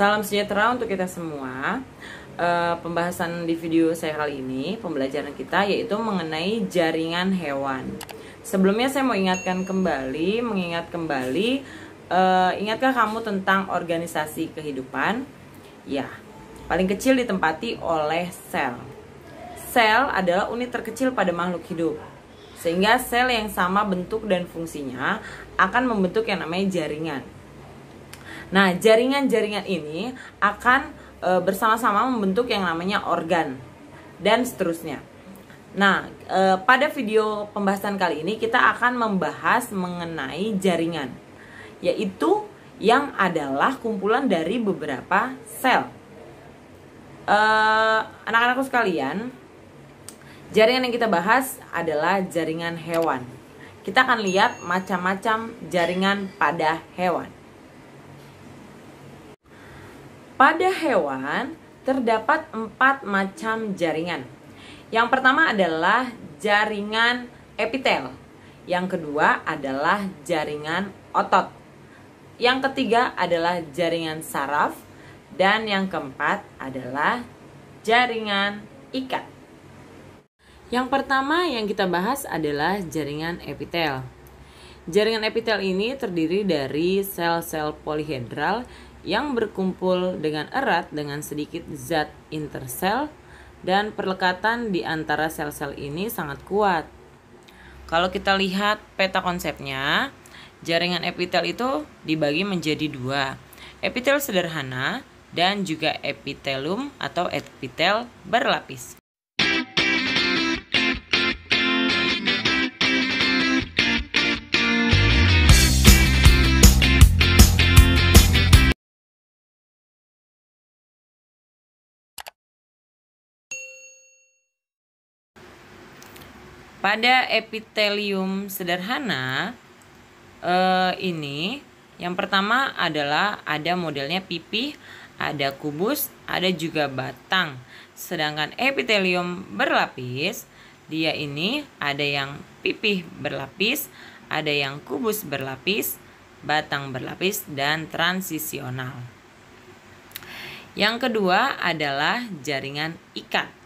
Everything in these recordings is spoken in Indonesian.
Salam sejahtera untuk kita semua. E, pembahasan di video saya kali ini, pembelajaran kita yaitu mengenai jaringan hewan. Sebelumnya saya mau ingatkan kembali, mengingat kembali, e, ingatkah kamu tentang organisasi kehidupan? Ya, paling kecil ditempati oleh sel. Sel adalah unit terkecil pada makhluk hidup. Sehingga sel yang sama bentuk dan fungsinya akan membentuk yang namanya jaringan. Nah, jaringan-jaringan ini akan e, bersama-sama membentuk yang namanya organ dan seterusnya. Nah, e, pada video pembahasan kali ini kita akan membahas mengenai jaringan, yaitu yang adalah kumpulan dari beberapa sel. Eh, anak-anakku sekalian, jaringan yang kita bahas adalah jaringan hewan. Kita akan lihat macam-macam jaringan pada hewan. Pada hewan terdapat empat macam jaringan. Yang pertama adalah jaringan epitel. Yang kedua adalah jaringan otot. Yang ketiga adalah jaringan saraf dan yang keempat adalah jaringan ikat. Yang pertama yang kita bahas adalah jaringan epitel. Jaringan epitel ini terdiri dari sel-sel polihedral yang berkumpul dengan erat dengan sedikit zat intersel dan perlekatan di antara sel-sel ini sangat kuat. Kalau kita lihat peta konsepnya, jaringan epitel itu dibagi menjadi dua, epitel sederhana dan juga epitelum atau epitel berlapis. Pada epitelium sederhana eh, ini yang pertama adalah ada modelnya pipih, ada kubus, ada juga batang. Sedangkan epitelium berlapis, dia ini ada yang pipih berlapis, ada yang kubus berlapis, batang berlapis dan transisional. Yang kedua adalah jaringan ikat.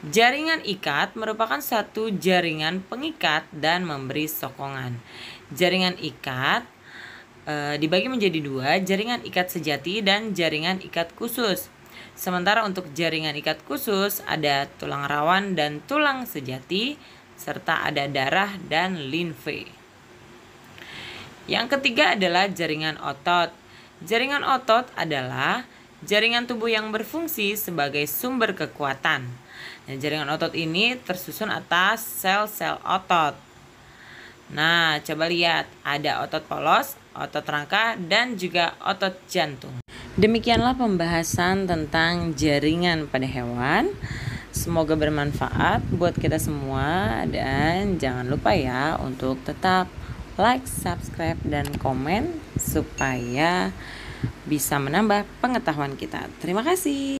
Jaringan ikat merupakan satu jaringan pengikat dan memberi sokongan. Jaringan ikat e, dibagi menjadi dua, jaringan ikat sejati dan jaringan ikat khusus. Sementara untuk jaringan ikat khusus ada tulang rawan dan tulang sejati, serta ada darah dan linfe. Yang ketiga adalah jaringan otot. Jaringan otot adalah Jaringan tubuh yang berfungsi sebagai sumber kekuatan. Nah, jaringan otot ini tersusun atas sel-sel otot. Nah, coba lihat, ada otot polos, otot rangka, dan juga otot jantung. Demikianlah pembahasan tentang jaringan pada hewan. Semoga bermanfaat buat kita semua dan jangan lupa ya untuk tetap like, subscribe, dan komen supaya bisa menambah pengetahuan kita. Terima kasih.